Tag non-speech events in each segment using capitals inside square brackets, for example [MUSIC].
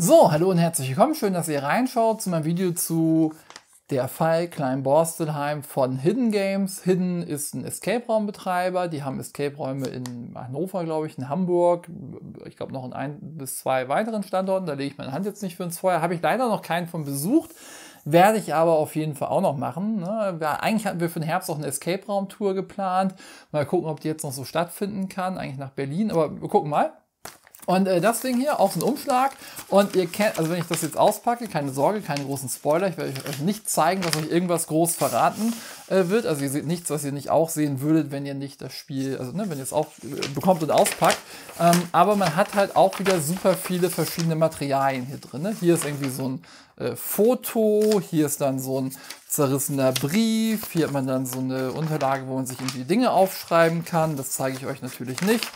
So, hallo und herzlich willkommen. Schön, dass ihr reinschaut zu meinem Video zu der Fall Klein-Borstelheim von Hidden Games. Hidden ist ein Escape-Raumbetreiber. Die haben Escape-Räume in Hannover, glaube ich, in Hamburg. Ich glaube, noch in ein bis zwei weiteren Standorten. Da lege ich meine Hand jetzt nicht für ins Feuer. Habe ich leider noch keinen von besucht. Werde ich aber auf jeden Fall auch noch machen. Ne? eigentlich hatten wir für den Herbst auch eine Escape-Raum-Tour geplant. Mal gucken, ob die jetzt noch so stattfinden kann. Eigentlich nach Berlin. Aber wir gucken mal. Und äh, das Ding hier, auch so ein Umschlag. Und ihr kennt, also wenn ich das jetzt auspacke, keine Sorge, keine großen Spoiler. Ich werde euch nicht zeigen, dass euch irgendwas groß verraten äh, wird. Also ihr seht nichts, was ihr nicht auch sehen würdet, wenn ihr nicht das Spiel, also ne, wenn ihr es auch äh, bekommt und auspackt. Ähm, aber man hat halt auch wieder super viele verschiedene Materialien hier drin. Ne? Hier ist irgendwie so ein äh, Foto, hier ist dann so ein zerrissener Brief, hier hat man dann so eine Unterlage, wo man sich irgendwie Dinge aufschreiben kann. Das zeige ich euch natürlich nicht.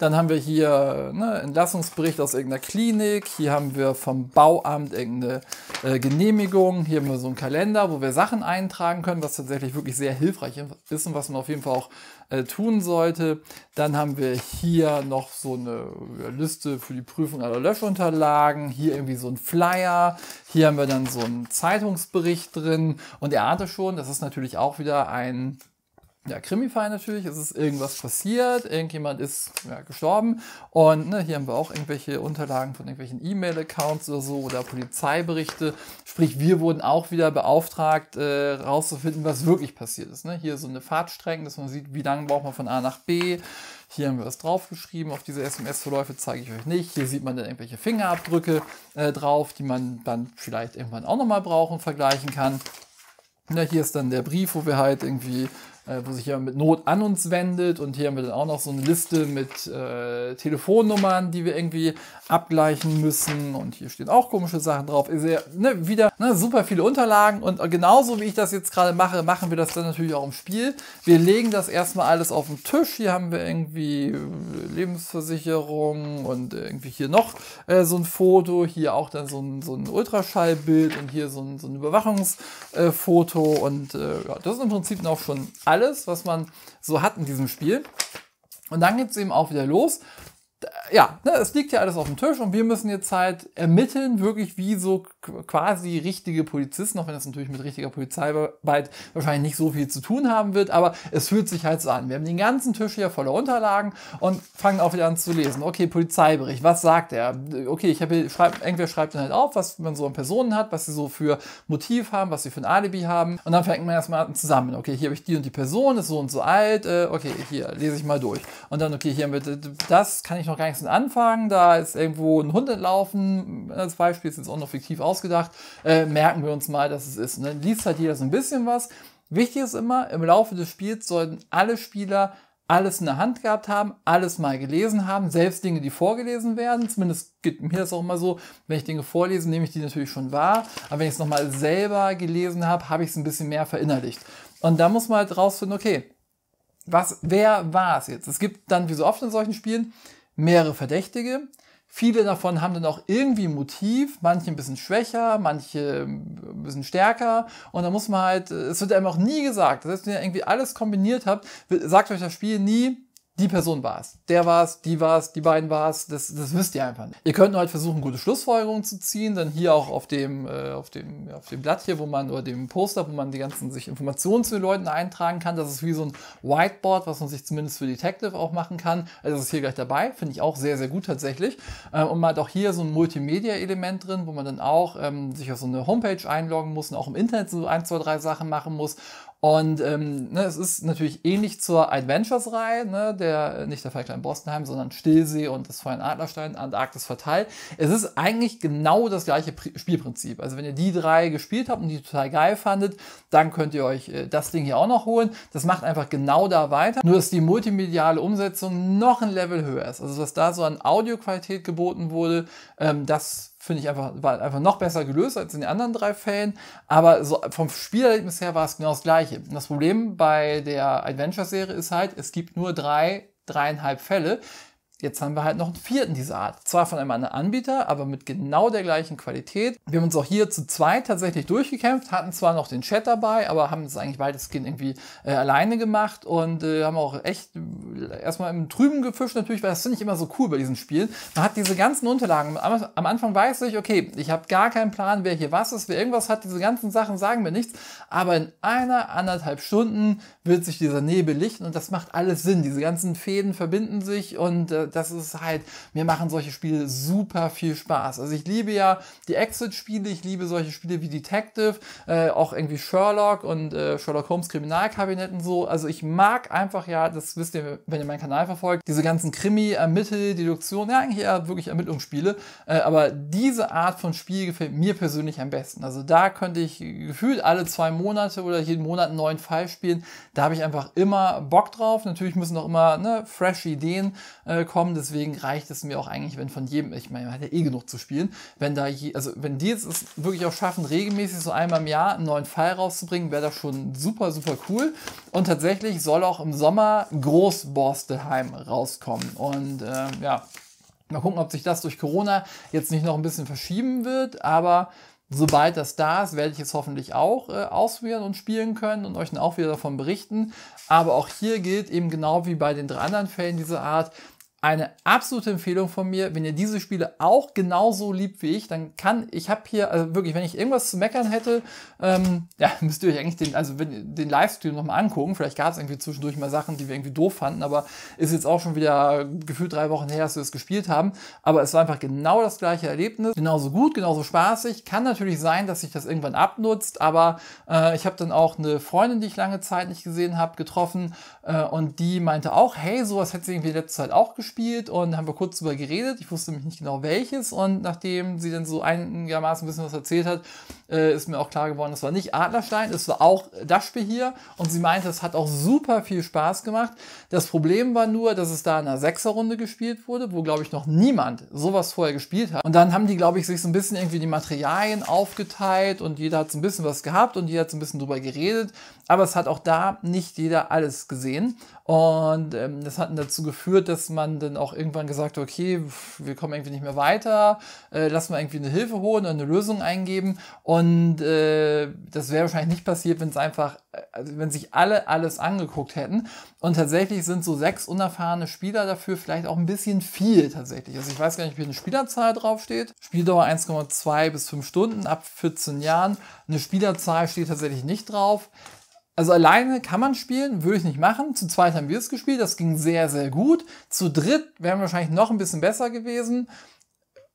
Dann haben wir hier ne, Entlassungsbericht aus irgendeiner Klinik. Hier haben wir vom Bauamt irgendeine äh, Genehmigung. Hier haben wir so einen Kalender, wo wir Sachen eintragen können, was tatsächlich wirklich sehr hilfreich ist und was man auf jeden Fall auch äh, tun sollte. Dann haben wir hier noch so eine Liste für die Prüfung aller Löschunterlagen. Hier irgendwie so ein Flyer. Hier haben wir dann so einen Zeitungsbericht drin. Und er ahnte schon, das ist natürlich auch wieder ein ja, Krimi-Fall natürlich, es ist irgendwas passiert, irgendjemand ist ja, gestorben und ne, hier haben wir auch irgendwelche Unterlagen von irgendwelchen E-Mail-Accounts oder so oder Polizeiberichte. Sprich, wir wurden auch wieder beauftragt, äh, rauszufinden, was wirklich passiert ist. Ne? Hier so eine Fahrtstrecke, dass man sieht, wie lange braucht man von A nach B. Hier haben wir was draufgeschrieben. Auf diese SMS-Verläufe zeige ich euch nicht. Hier sieht man dann irgendwelche Fingerabdrücke äh, drauf, die man dann vielleicht irgendwann auch nochmal brauchen, vergleichen kann. Ja, ne, hier ist dann der Brief, wo wir halt irgendwie äh, wo sich jemand mit Not an uns wendet und hier haben wir dann auch noch so eine Liste mit äh, Telefonnummern, die wir irgendwie abgleichen müssen und hier stehen auch komische Sachen drauf. Ist ja, ne, wieder ne, super viele Unterlagen und genauso wie ich das jetzt gerade mache, machen wir das dann natürlich auch im Spiel. Wir legen das erstmal alles auf den Tisch. Hier haben wir irgendwie äh, Lebensversicherung und irgendwie hier noch äh, so ein Foto, hier auch dann so ein, so ein Ultraschallbild und hier so ein, so ein Überwachungsfoto und äh, ja, das ist im Prinzip noch schon alles, was man so hat in diesem Spiel. Und dann geht es eben auch wieder los. Ja, ne, es liegt ja alles auf dem Tisch und wir müssen jetzt halt ermitteln, wirklich wie so quasi richtige Polizisten, auch wenn das natürlich mit richtiger Polizeiarbeit wahrscheinlich nicht so viel zu tun haben wird, aber es fühlt sich halt so an. Wir haben den ganzen Tisch hier voller Unterlagen und fangen auch wieder an zu lesen. Okay, Polizeibericht, was sagt er? Okay, ich habe schreib, irgendwer schreibt dann halt auf, was man so an Personen hat, was sie so für Motiv haben, was sie für ein Alibi haben und dann fängt man erstmal zusammen. Okay, hier habe ich die und die Person, ist so und so alt, äh, okay, hier lese ich mal durch. Und dann, okay, hier haben wir das, kann ich noch gar nicht so anfangen, da ist irgendwo ein Hund entlaufen, als Beispiel ist jetzt auch noch fiktiv auf ausgedacht, äh, merken wir uns mal, dass es ist. Und ne? dann liest halt jeder so ein bisschen was. Wichtig ist immer, im Laufe des Spiels sollten alle Spieler alles in der Hand gehabt haben, alles mal gelesen haben, selbst Dinge, die vorgelesen werden. Zumindest geht mir das auch immer so, wenn ich Dinge vorlese, nehme ich die natürlich schon wahr. Aber wenn ich es nochmal selber gelesen habe, habe ich es ein bisschen mehr verinnerlicht. Und da muss man halt rausfinden, okay, was, wer war es jetzt? Es gibt dann, wie so oft in solchen Spielen, mehrere Verdächtige. Viele davon haben dann auch irgendwie ein Motiv, manche ein bisschen schwächer, manche ein bisschen stärker. Und da muss man halt, äh, es wird einem auch nie gesagt. selbst wenn ihr irgendwie alles kombiniert habt, sagt euch das Spiel nie, die Person war es, der war es, die war es, die beiden war es, das, das wisst ihr einfach nicht. Ihr könnt halt versuchen, gute Schlussfolgerungen zu ziehen, dann hier auch auf dem, äh, auf dem, ja, auf dem Blatt hier, wo man, oder dem Poster, wo man die ganzen sich Informationen zu den Leuten eintragen kann. Das ist wie so ein Whiteboard, was man sich zumindest für Detective auch machen kann. Also das ist hier gleich dabei, finde ich auch sehr, sehr gut tatsächlich. Ähm, und man hat auch hier so ein Multimedia-Element drin, wo man dann auch ähm, sich auf so eine Homepage einloggen muss und auch im Internet so ein, zwei, drei Sachen machen muss und ähm, ne, es ist natürlich ähnlich zur Adventures-Reihe, ne, der, äh, nicht der Fall Klein Bostonheim, sondern Stillsee und das Feuer in Adlerstein, Antarktis verteilt. Es ist eigentlich genau das gleiche Pri Spielprinzip. Also wenn ihr die drei gespielt habt und die total geil fandet, dann könnt ihr euch äh, das Ding hier auch noch holen. Das macht einfach genau da weiter. Nur dass die multimediale Umsetzung noch ein Level höher ist. Also was da so an Audioqualität geboten wurde, ähm, das finde ich einfach, war einfach noch besser gelöst als in den anderen drei Fällen. Aber so vom Spielerlebnis her war es genau das gleiche. Das Problem bei der Adventure-Serie ist halt, es gibt nur drei, dreieinhalb Fälle. Jetzt haben wir halt noch einen vierten dieser Art. Zwar von einem anderen Anbieter, aber mit genau der gleichen Qualität. Wir haben uns auch hier zu zweit tatsächlich durchgekämpft, hatten zwar noch den Chat dabei, aber haben es eigentlich weitestgehend irgendwie äh, alleine gemacht und äh, haben auch echt äh, erstmal im Trüben gefischt natürlich, weil das finde ich immer so cool bei diesen Spielen. Man hat diese ganzen Unterlagen. Am, am Anfang weiß ich, okay, ich habe gar keinen Plan, wer hier was ist, wer irgendwas hat. Diese ganzen Sachen sagen mir nichts. Aber in einer, anderthalb Stunden wird sich dieser Nebel lichten und das macht alles Sinn. Diese ganzen Fäden verbinden sich und äh, das ist halt, mir machen solche Spiele super viel Spaß. Also ich liebe ja die Exit-Spiele, ich liebe solche Spiele wie Detective, äh, auch irgendwie Sherlock und äh, Sherlock Holmes Kriminalkabinetten so. Also ich mag einfach ja, das wisst ihr, wenn ihr meinen Kanal verfolgt, diese ganzen Krimi, Ermittel, äh, Deduktion, ja eigentlich eher wirklich Ermittlungsspiele, äh, aber diese Art von Spiel gefällt mir persönlich am besten. Also da könnte ich gefühlt alle zwei Monate oder jeden Monat einen neuen Fall spielen. Da habe ich einfach immer Bock drauf. Natürlich müssen auch immer ne, fresh Ideen äh, kommen kommen. Deswegen reicht es mir auch eigentlich, wenn von jedem, ich meine, man hat ja eh genug zu spielen, wenn da, je, also wenn die jetzt es wirklich auch schaffen, regelmäßig so einmal im Jahr einen neuen Fall rauszubringen, wäre das schon super, super cool. Und tatsächlich soll auch im Sommer Großborstelheim rauskommen. Und äh, ja, mal gucken, ob sich das durch Corona jetzt nicht noch ein bisschen verschieben wird, aber Sobald das da ist, werde ich es hoffentlich auch äh, auswählen und spielen können und euch dann auch wieder davon berichten. Aber auch hier gilt eben genau wie bei den drei anderen Fällen dieser Art, eine absolute Empfehlung von mir. Wenn ihr diese Spiele auch genauso liebt wie ich, dann kann ich habe hier also wirklich, wenn ich irgendwas zu meckern hätte, ähm, ja [LAUGHS] müsst ihr euch eigentlich den also wenn, den Livestream nochmal angucken. Vielleicht gab es irgendwie zwischendurch mal Sachen, die wir irgendwie doof fanden, aber ist jetzt auch schon wieder gefühlt drei Wochen her, dass wir es das gespielt haben. Aber es war einfach genau das gleiche Erlebnis, genauso gut, genauso spaßig. Kann natürlich sein, dass sich das irgendwann abnutzt, aber äh, ich habe dann auch eine Freundin, die ich lange Zeit nicht gesehen habe, getroffen äh, und die meinte auch, hey, sowas hätte sie irgendwie letzte Zeit auch gespielt gespielt und haben wir kurz drüber geredet. Ich wusste nämlich nicht genau welches und nachdem sie dann so einigermaßen ein bisschen was erzählt hat, äh, ist mir auch klar geworden, es war nicht Adlerstein, es war auch das Spiel hier und sie meinte, es hat auch super viel Spaß gemacht. Das Problem war nur, dass es da in einer Sechserrunde gespielt wurde, wo glaube ich noch niemand sowas vorher gespielt hat. Und dann haben die glaube ich sich so ein bisschen irgendwie die Materialien aufgeteilt und jeder hat so ein bisschen was gehabt und jeder hat so ein bisschen drüber geredet, aber es hat auch da nicht jeder alles gesehen und ähm, das hat dazu geführt, dass man dann auch irgendwann gesagt, okay, wir kommen irgendwie nicht mehr weiter, äh, lass mal irgendwie eine Hilfe holen oder eine Lösung eingeben. Und äh, das wäre wahrscheinlich nicht passiert, wenn es einfach, äh, also wenn sich alle alles angeguckt hätten. Und tatsächlich sind so sechs unerfahrene Spieler dafür vielleicht auch ein bisschen viel tatsächlich. Also ich weiß gar nicht, wie eine Spielerzahl draufsteht. Spieldauer 1,2 bis 5 Stunden ab 14 Jahren. Eine Spielerzahl steht tatsächlich nicht drauf. Also alleine kann man spielen, würde ich nicht machen. Zu zweit haben wir es gespielt, das ging sehr, sehr gut. Zu dritt wären wir wahrscheinlich noch ein bisschen besser gewesen.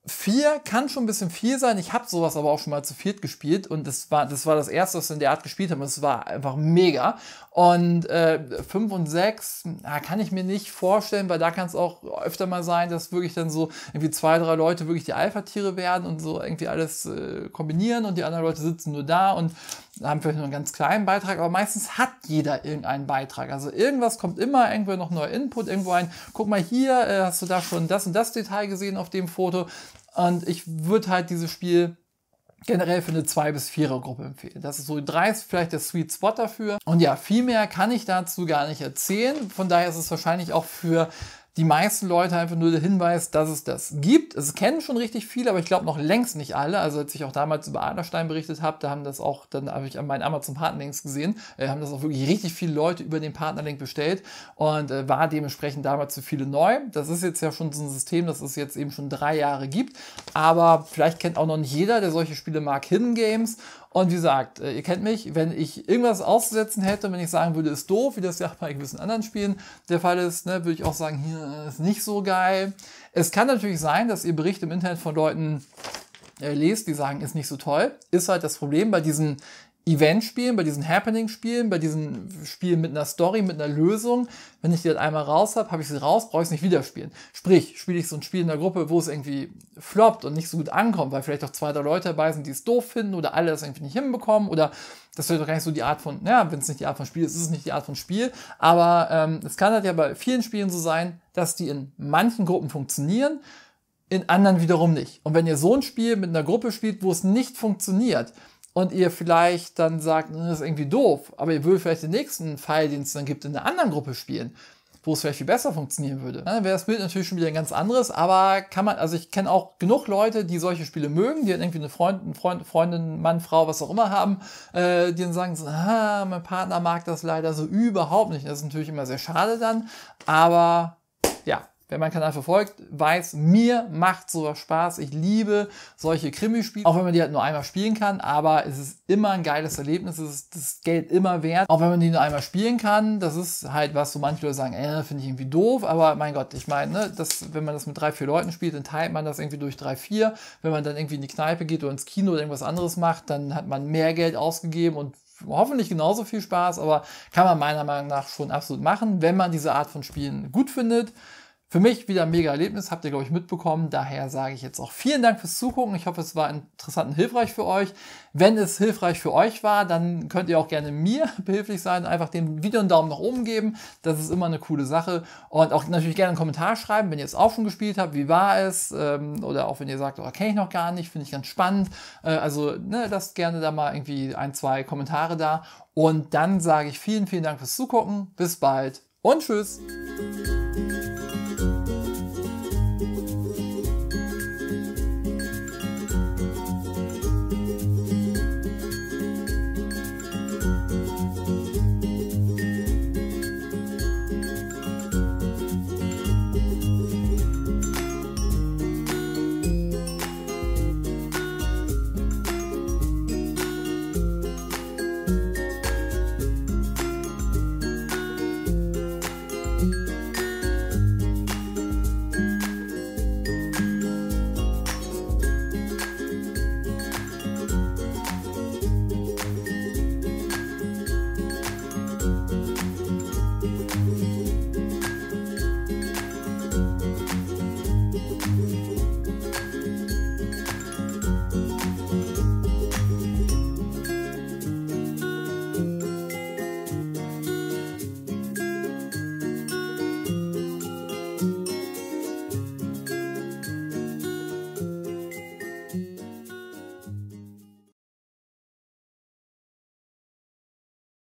Vier kann schon ein bisschen viel sein. Ich habe sowas aber auch schon mal zu viert gespielt und das war das, war das erste, was wir in der Art gespielt haben. Es war einfach mega. Und äh, fünf und sechs na, kann ich mir nicht vorstellen, weil da kann es auch öfter mal sein, dass wirklich dann so irgendwie zwei, drei Leute wirklich die Alpha-Tiere werden und so irgendwie alles äh, kombinieren und die anderen Leute sitzen nur da und da haben wir nur einen ganz kleinen Beitrag, aber meistens hat jeder irgendeinen Beitrag. Also irgendwas kommt immer, irgendwo noch neuer Input, irgendwo ein, guck mal hier, äh, hast du da schon das und das Detail gesehen auf dem Foto. Und ich würde halt dieses Spiel generell für eine 2- bis 4er-Gruppe empfehlen. Das ist so 3 ist vielleicht der Sweet Spot dafür. Und ja, viel mehr kann ich dazu gar nicht erzählen. Von daher ist es wahrscheinlich auch für die meisten Leute einfach nur der Hinweis, dass es das gibt. Es kennen schon richtig viele, aber ich glaube noch längst nicht alle. Also als ich auch damals über Adlerstein berichtet habe, da haben das auch, dann habe ich an meinen Amazon Partnerlinks gesehen, äh, haben das auch wirklich richtig viele Leute über den Partnerlink bestellt und äh, war dementsprechend damals für viele neu. Das ist jetzt ja schon so ein System, das es jetzt eben schon drei Jahre gibt, aber vielleicht kennt auch noch nicht jeder, der solche Spiele mag, Hidden Games und wie gesagt, äh, ihr kennt mich, wenn ich irgendwas auszusetzen hätte, wenn ich sagen würde, ist doof, wie das ja bei gewissen anderen Spielen der Fall ist, ne, würde ich auch sagen, hier äh, ist nicht so geil. Es kann natürlich sein, dass ihr Berichte im Internet von Leuten äh, lest, die sagen, ist nicht so toll. Ist halt das Problem bei diesen Event-Spielen, bei diesen Happening-Spielen, bei diesen Spielen mit einer Story, mit einer Lösung, wenn ich die dann halt einmal raus habe, habe ich sie raus, brauche ich es nicht wieder spielen. Sprich, spiele ich so ein Spiel in der Gruppe, wo es irgendwie floppt und nicht so gut ankommt, weil vielleicht auch zwei, drei Leute dabei sind, die es doof finden oder alle das irgendwie nicht hinbekommen oder das wäre doch gar nicht so die Art von, naja, wenn es nicht die Art von Spiel ist, ist es nicht die Art von Spiel, aber ähm, es kann halt ja bei vielen Spielen so sein, dass die in manchen Gruppen funktionieren, in anderen wiederum nicht. Und wenn ihr so ein Spiel mit einer Gruppe spielt, wo es nicht funktioniert, und ihr vielleicht dann sagt, hm, das ist irgendwie doof, aber ihr würdet vielleicht den nächsten Pfeil, den es dann gibt, in einer anderen Gruppe spielen, wo es vielleicht viel besser funktionieren würde. Dann ne, wäre das Bild natürlich schon wieder ein ganz anderes, aber kann man, also ich kenne auch genug Leute, die solche Spiele mögen, die dann irgendwie eine Freundin, Freund, Freundin, Mann, Frau, was auch immer haben, äh, die dann sagen, so, ah, mein Partner mag das leider so überhaupt nicht. Das ist natürlich immer sehr schade dann, aber ja, Wer meinen Kanal verfolgt, weiß, mir macht sowas Spaß. Ich liebe solche Krimispiele, auch wenn man die halt nur einmal spielen kann, aber es ist immer ein geiles Erlebnis, es ist das Geld immer wert. Auch wenn man die nur einmal spielen kann, das ist halt was, so manche Leute sagen, äh, finde ich irgendwie doof, aber mein Gott, ich meine, ne, das, wenn man das mit drei, vier Leuten spielt, dann teilt man das irgendwie durch drei, vier. Wenn man dann irgendwie in die Kneipe geht oder ins Kino oder irgendwas anderes macht, dann hat man mehr Geld ausgegeben und hoffentlich genauso viel Spaß, aber kann man meiner Meinung nach schon absolut machen, wenn man diese Art von Spielen gut findet. Für mich wieder ein mega Erlebnis, habt ihr, glaube ich, mitbekommen. Daher sage ich jetzt auch vielen Dank fürs Zugucken. Ich hoffe, es war interessant und hilfreich für euch. Wenn es hilfreich für euch war, dann könnt ihr auch gerne mir [LAUGHS] behilflich sein. Einfach dem Video einen Daumen nach oben geben. Das ist immer eine coole Sache. Und auch natürlich gerne einen Kommentar schreiben, wenn ihr es auch schon gespielt habt. Wie war es? Ähm, oder auch wenn ihr sagt, oh, kenne ich noch gar nicht, finde ich ganz spannend. Äh, also ne, lasst gerne da mal irgendwie ein, zwei Kommentare da. Und dann sage ich vielen, vielen Dank fürs Zugucken. Bis bald und tschüss.